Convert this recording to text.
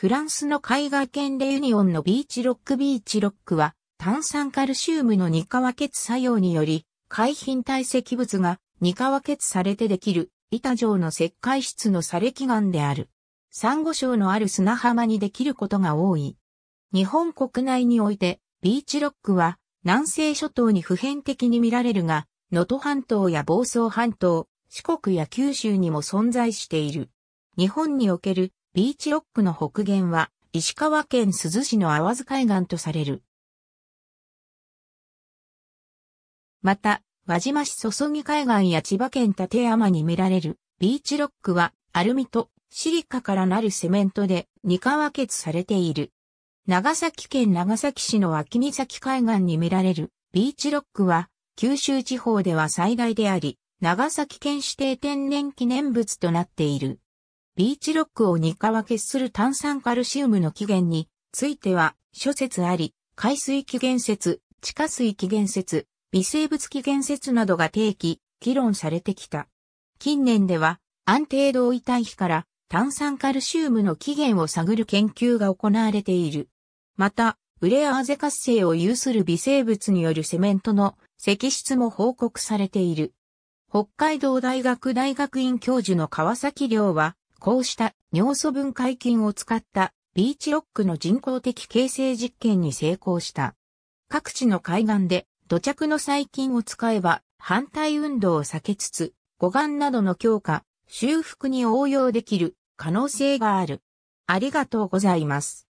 フランスの海外圏レユニオンのビーチロックビーチロックは炭酸カルシウムの二化結作用により、海浜堆積物が二化結されてできる板状の石灰質の砂礫岩である。珊瑚礁のある砂浜にできることが多い。日本国内において、ビーチロックは南西諸島に普遍的に見られるが、能登半島や房総半島、四国や九州にも存在している。日本におけるビーチロックの北限は、石川県珠洲市の淡津海岸とされる。また、輪島市注ぎ海岸や千葉県立山に見られる、ビーチロックは、アルミとシリカからなるセメントで二化分けされている。長崎県長崎市の秋岬海岸に見られる、ビーチロックは、九州地方では最大であり、長崎県指定天然記念物となっている。ビーチロックを2価分けする炭酸カルシウムの起源については諸説あり、海水起源説、地下水起源説、微生物起源説などが提起、議論されてきた。近年では安定同位体比から炭酸カルシウムの起源を探る研究が行われている。また、ウレアーゼ活性を有する微生物によるセメントの積出も報告されている。北海道大学大学院教授の川崎亮は、こうした尿素分解菌を使ったビーチロックの人工的形成実験に成功した。各地の海岸で土着の細菌を使えば反対運動を避けつつ、護岸などの強化、修復に応用できる可能性がある。ありがとうございます。